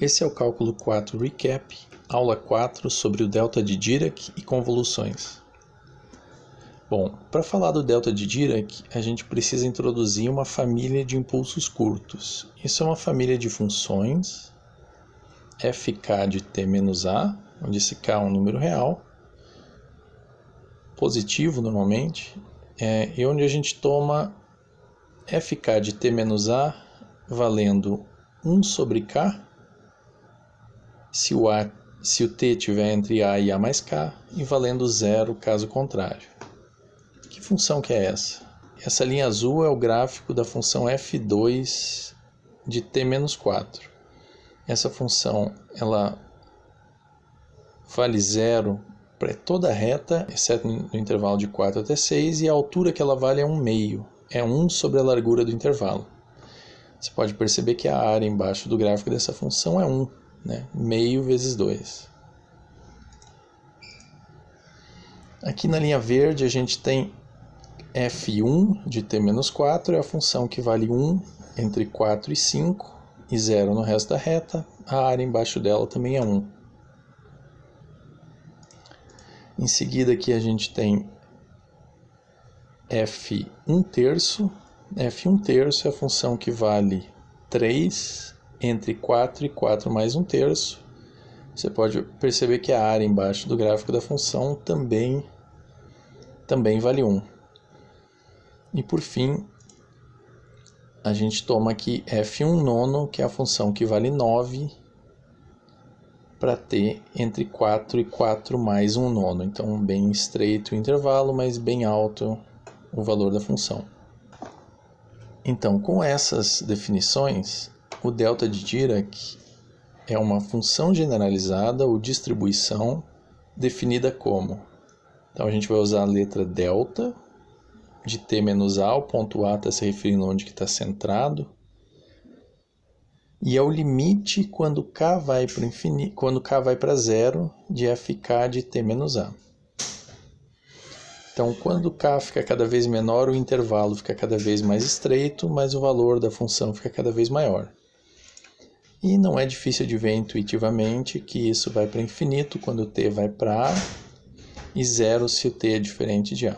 Esse é o cálculo 4 Recap, aula 4 sobre o delta de Dirac e convoluções. Bom, para falar do delta de Dirac, a gente precisa introduzir uma família de impulsos curtos. Isso é uma família de funções fk de t menos a, onde esse k é um número real, positivo normalmente, é, e onde a gente toma fk de t menos a valendo 1 sobre k se o, a, se o t tiver entre a e a mais k e valendo zero caso contrário. Que função que é essa? Essa linha azul é o gráfico da função f2 de t menos 4. Essa função ela vale zero para toda a reta, exceto no intervalo de 4 até 6, e a altura que ela vale é 1 meio, é 1 sobre a largura do intervalo. Você pode perceber que a área embaixo do gráfico dessa função é 1 né? meio vezes 2. Aqui na linha verde a gente tem f1 de t menos 4, é a função que vale 1 entre 4 e 5, e 0 no resto da reta, a área embaixo dela também é 1. Em seguida aqui a gente tem f1 terço, f1 terço é a função que vale 3 entre 4 e 4 mais 1 terço, você pode perceber que a área embaixo do gráfico da função também, também vale 1. E por fim, a gente toma aqui f1 nono, que é a função que vale 9, para ter entre 4 e 4 mais 1 nono. Então, bem estreito o intervalo, mas bem alto o valor da função. Então, com essas definições, o delta de Dirac é uma função generalizada ou distribuição definida como. Então a gente vai usar a letra delta de T menos A, o ponto A está se referindo onde que está centrado. E é o limite quando K vai para infinito, quando K vai para zero de FK de T menos A. Então, quando K fica cada vez menor, o intervalo fica cada vez mais estreito, mas o valor da função fica cada vez maior. E não é difícil de ver intuitivamente que isso vai para infinito quando t vai para A e zero se o t é diferente de A.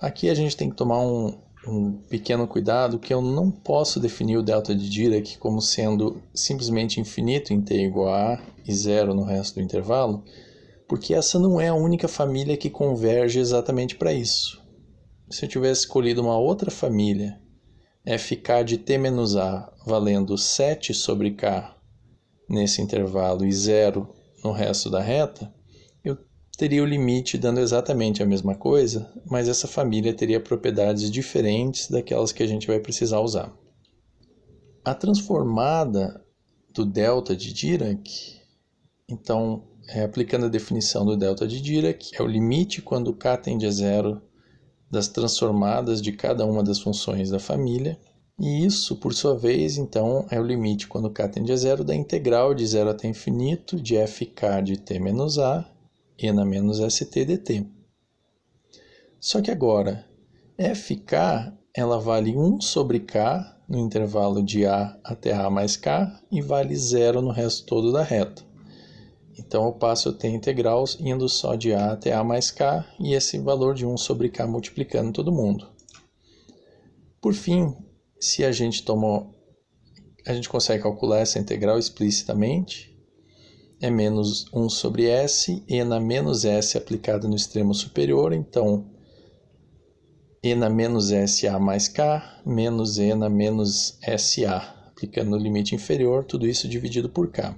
Aqui a gente tem que tomar um, um pequeno cuidado que eu não posso definir o delta de Dirac como sendo simplesmente infinito em t igual a A e zero no resto do intervalo, porque essa não é a única família que converge exatamente para isso. Se eu tivesse escolhido uma outra família é ficar de t menos a valendo 7 sobre k nesse intervalo e zero no resto da reta, eu teria o limite dando exatamente a mesma coisa, mas essa família teria propriedades diferentes daquelas que a gente vai precisar usar. A transformada do delta de Dirac, então, é, aplicando a definição do delta de Dirac, é o limite quando k tende a zero das transformadas de cada uma das funções da família, e isso, por sua vez, então, é o limite quando k tende a zero da integral de zero até infinito de fk de t menos a, e na menos st dt. Só que agora, fk ela vale 1 sobre k no intervalo de a até a mais k e vale zero no resto todo da reta. Então eu passo ter integrais indo só de a até a mais k e esse valor de 1 sobre k multiplicando todo mundo. Por fim, se a gente tomou, a gente consegue calcular essa integral explicitamente, é menos 1 sobre s, e na menos s aplicada no extremo superior, então e na menos SA mais K, menos E na menos SA, aplicando no limite inferior, tudo isso dividido por K.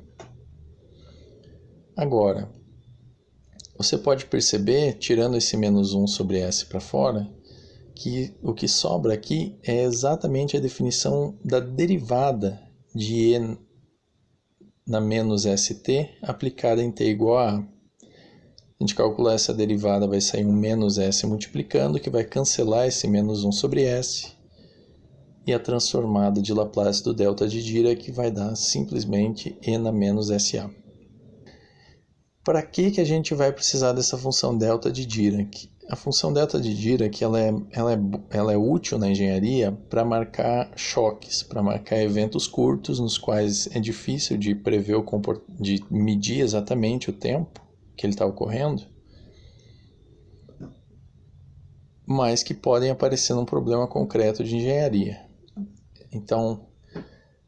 Agora, você pode perceber, tirando esse menos 1 sobre S para fora, que o que sobra aqui é exatamente a definição da derivada de E na menos ST aplicada em T igual a A. A gente calcular essa derivada, vai sair um menos S multiplicando, que vai cancelar esse menos 1 sobre S, e a transformada de Laplace do delta de Dirac, que vai dar simplesmente E na menos SA. Para que, que a gente vai precisar dessa função delta de Dirac? A função delta de Dirac ela é, ela é, ela é útil na engenharia para marcar choques, para marcar eventos curtos nos quais é difícil de prever o comport... de medir exatamente o tempo que ele está ocorrendo, mas que podem aparecer num problema concreto de engenharia. Então,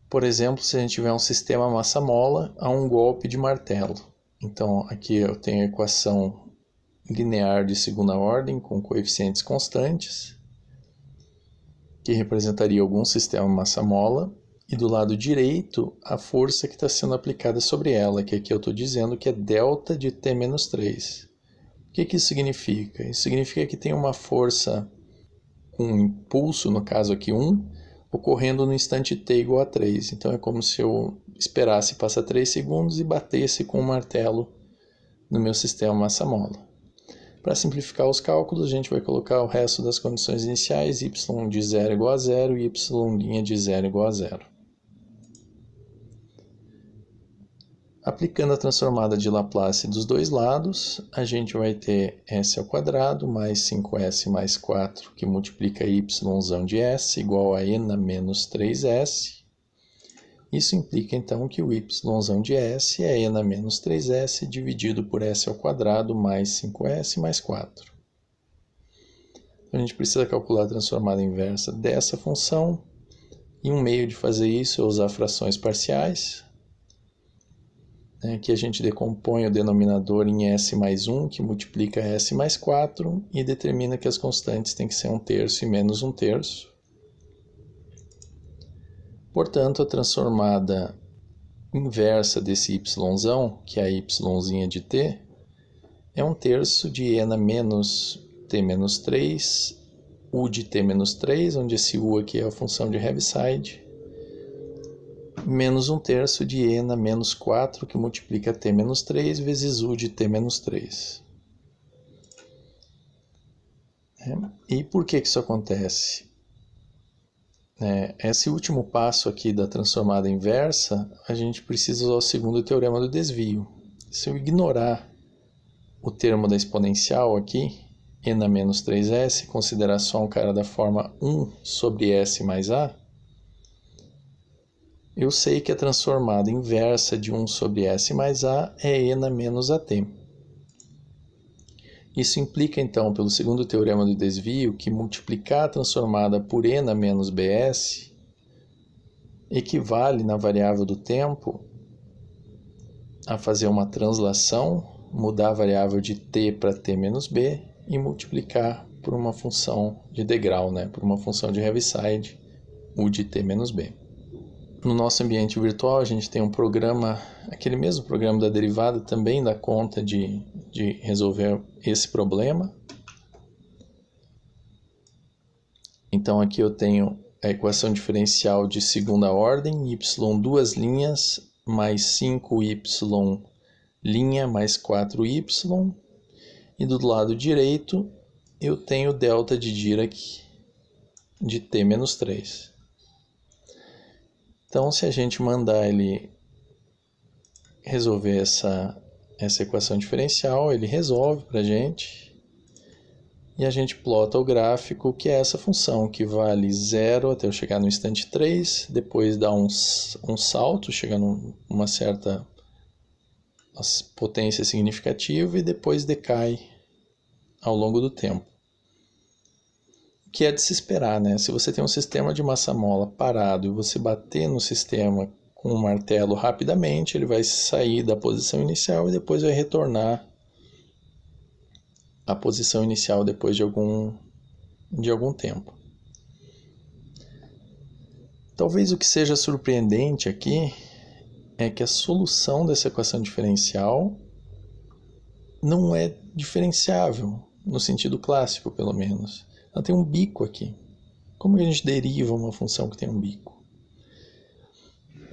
por exemplo, se a gente tiver um sistema massa-mola a um golpe de martelo então, aqui eu tenho a equação linear de segunda ordem com coeficientes constantes, que representaria algum sistema massa-mola, e do lado direito a força que está sendo aplicada sobre ela, que aqui eu estou dizendo que é delta de T-3. O que, que isso significa? Isso significa que tem uma força, um impulso, no caso aqui 1, um, ocorrendo no instante t igual a 3. Então é como se eu esperasse passar 3 segundos e batesse com o um martelo no meu sistema massa-mola. Para simplificar os cálculos, a gente vai colocar o resto das condições iniciais y de 0 igual a 0 e y' de 0 igual a 0. Aplicando a transformada de Laplace dos dois lados, a gente vai ter s ao quadrado mais 5s mais 4, que multiplica y de s, igual a n menos 3s. Isso implica então que o y de s é n menos 3s dividido por s ao quadrado mais 5s mais 4. Então, a gente precisa calcular a transformada inversa dessa função, e um meio de fazer isso é usar frações parciais, né? Aqui a gente decompõe o denominador em S mais 1, que multiplica S mais 4 e determina que as constantes têm que ser 1 terço e menos 1 terço. Portanto, a transformada inversa desse y, que é a y de t, é 1 terço de e na menos t menos 3, u de t menos 3, onde esse u aqui é a função de Heaviside, menos 1 terço de e na menos 4, que multiplica t menos 3, vezes u de t menos 3. É. E por que, que isso acontece? É, esse último passo aqui da transformada inversa, a gente precisa usar o segundo teorema do desvio. Se eu ignorar o termo da exponencial aqui, e na menos 3s, considerar só um cara da forma 1 sobre s mais a, eu sei que a é transformada inversa de 1 sobre S mais A é na menos AT. Isso implica, então, pelo segundo teorema do desvio, que multiplicar a transformada por na menos BS equivale, na variável do tempo, a fazer uma translação, mudar a variável de t para t menos b e multiplicar por uma função de degrau, né? por uma função de Heaviside, u de t menos b no nosso ambiente virtual, a gente tem um programa, aquele mesmo programa da derivada também dá conta de, de resolver esse problema. Então aqui eu tenho a equação diferencial de segunda ordem, y duas linhas, mais 5y linha, mais 4y. E do lado direito eu tenho delta de Dirac de t menos 3. Então, se a gente mandar ele resolver essa, essa equação diferencial, ele resolve para a gente. E a gente plota o gráfico, que é essa função, que vale zero até eu chegar no instante 3, depois dá um, um salto, chega numa certa potência significativa e depois decai ao longo do tempo que é de se esperar, né? Se você tem um sistema de massa mola parado e você bater no sistema com um martelo rapidamente, ele vai sair da posição inicial e depois vai retornar à posição inicial depois de algum de algum tempo. Talvez o que seja surpreendente aqui é que a solução dessa equação diferencial não é diferenciável no sentido clássico, pelo menos. Ela tem um bico aqui. Como que a gente deriva uma função que tem um bico?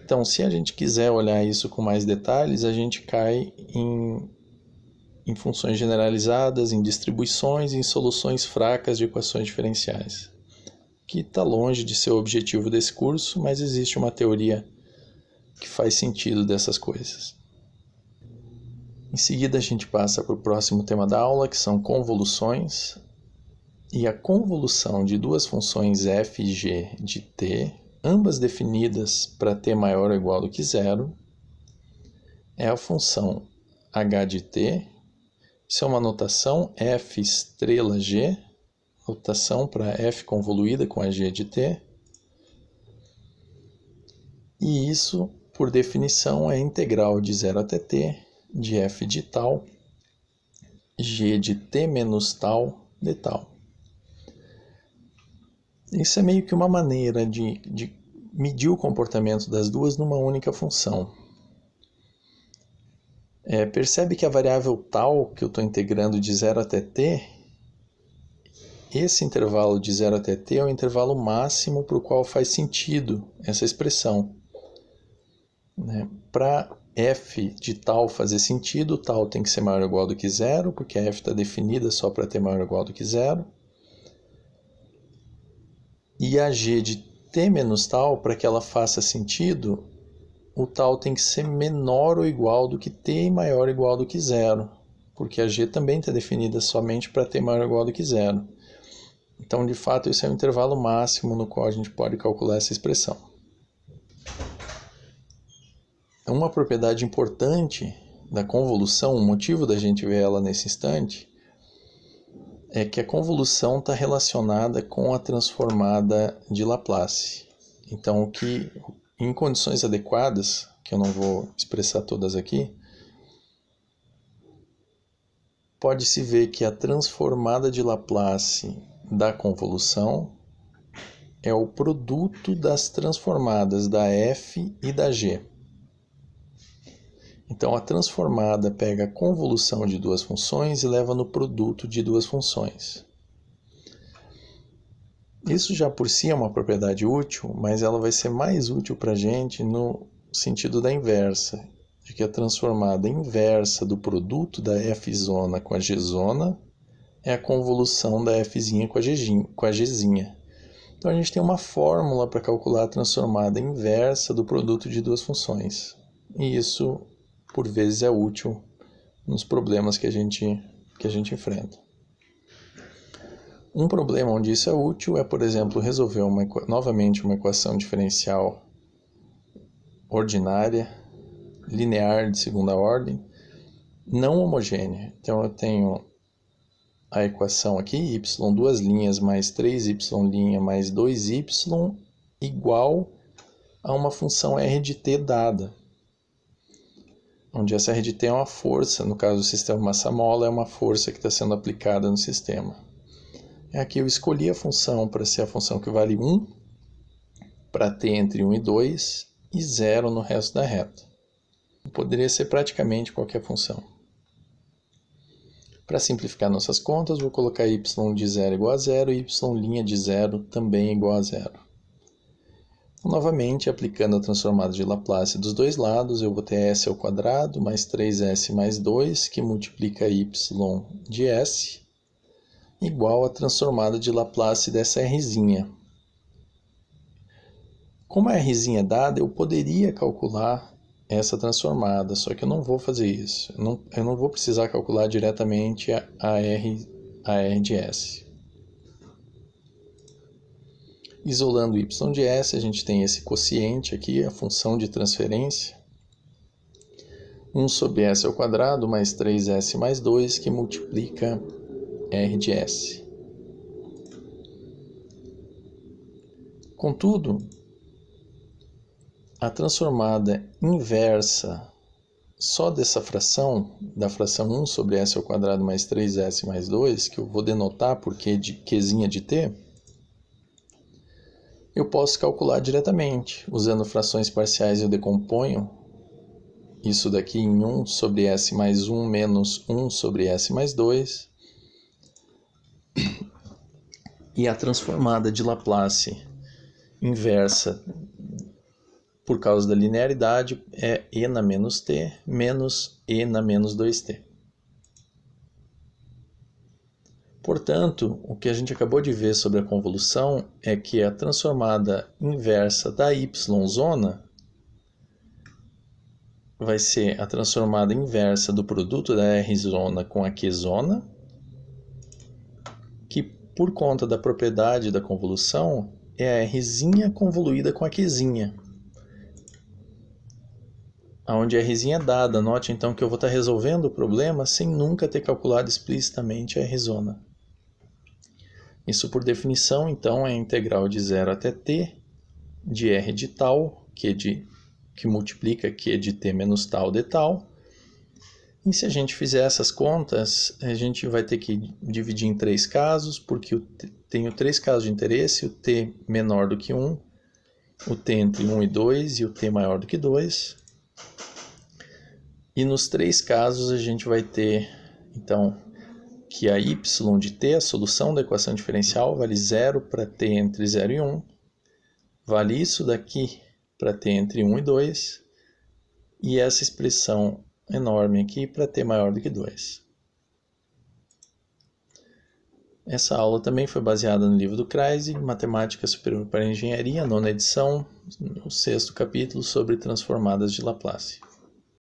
Então, se a gente quiser olhar isso com mais detalhes, a gente cai em, em funções generalizadas, em distribuições, em soluções fracas de equações diferenciais, que está longe de ser o objetivo desse curso, mas existe uma teoria que faz sentido dessas coisas. Em seguida, a gente passa para o próximo tema da aula, que são convoluções e a convolução de duas funções f e g de t, ambas definidas para t maior ou igual do que zero, é a função h de t, isso é uma notação f estrela g, notação para f convoluída com a g de t, e isso, por definição, é integral de zero até t de f de tal, g de t menos tal de tal. Isso é meio que uma maneira de, de medir o comportamento das duas numa única função. É, percebe que a variável tal que eu estou integrando de 0 até t, esse intervalo de 0 até t é o intervalo máximo para o qual faz sentido essa expressão. Né? Para f de tal fazer sentido, tal tem que ser maior ou igual do que zero, porque f está definida só para ter maior ou igual do que zero e a g de t menos tal, para que ela faça sentido, o tal tem que ser menor ou igual do que t e maior ou igual do que zero, porque a g também está definida somente para t maior ou igual do que zero. Então, de fato, esse é o intervalo máximo no qual a gente pode calcular essa expressão. É uma propriedade importante da convolução, o motivo da gente ver ela nesse instante, é que a convolução está relacionada com a transformada de Laplace. Então, o que em condições adequadas, que eu não vou expressar todas aqui, pode-se ver que a transformada de Laplace da convolução é o produto das transformadas da f e da g. Então, a transformada pega a convolução de duas funções e leva no produto de duas funções. Isso já por si é uma propriedade útil, mas ela vai ser mais útil para a gente no sentido da inversa, de que a transformada inversa do produto da f zona com a g zona é a convolução da f com a, g, Então a gente tem uma fórmula para calcular a transformada inversa do produto de duas funções. E isso por vezes é útil nos problemas que a gente, que a gente enfrenta. Um problema onde isso é útil é, por exemplo, resolver uma, novamente uma equação diferencial ordinária, linear de segunda ordem, não homogênea. Então eu tenho a equação aqui, y, duas linhas mais 3y' linha mais 2y igual a uma função r de t dada onde essa rede tem é uma força, no caso do sistema massa-mola, é uma força que está sendo aplicada no sistema. É Aqui eu escolhi a função para ser a função que vale 1, para T entre 1 e 2, e 0 no resto da reta. Poderia ser praticamente qualquer função. Para simplificar nossas contas, vou colocar y de 0 igual a 0 e y' de 0 também igual a 0. Novamente, aplicando a transformada de Laplace dos dois lados, eu vou ter s ao quadrado mais 3s mais 2, que multiplica y de s, igual a transformada de Laplace dessa r. Como a r é dada, eu poderia calcular essa transformada, só que eu não vou fazer isso. Eu não, eu não vou precisar calcular diretamente a, r, a r de s. Isolando y de s, a gente tem esse quociente aqui, a função de transferência. 1 sobre s ao quadrado mais 3s mais 2 que multiplica r de s. Contudo, a transformada inversa só dessa fração, da fração 1 sobre s ao quadrado mais 3s mais 2, que eu vou denotar porque de quezinha de t, eu posso calcular diretamente, usando frações parciais eu decomponho isso daqui em 1 sobre s mais 1 menos 1 sobre s mais 2. E a transformada de Laplace inversa por causa da linearidade é e na menos t menos e na menos 2t. Portanto, o que a gente acabou de ver sobre a convolução é que a transformada inversa da y zona vai ser a transformada inversa do produto da r zona com a q zona, que por conta da propriedade da convolução é a r convoluída com a q, onde a r é dada. Note então que eu vou estar resolvendo o problema sem nunca ter calculado explicitamente a r zona. Isso, por definição, então, é integral de zero até t de r de tal, que, é de, que multiplica q de t menos tal de tal. E se a gente fizer essas contas, a gente vai ter que dividir em três casos, porque eu tenho três casos de interesse, o t menor do que 1, o t entre 1 e 2 e o t maior do que 2. E nos três casos a gente vai ter, então, que a y de t, a solução da equação diferencial, vale zero para t entre 0 e 1, um, vale isso daqui para t entre 1 um e 2, e essa expressão enorme aqui para t maior do que 2. Essa aula também foi baseada no livro do Kreise, Matemática Superior para Engenharia, nona edição, o sexto capítulo sobre transformadas de Laplace.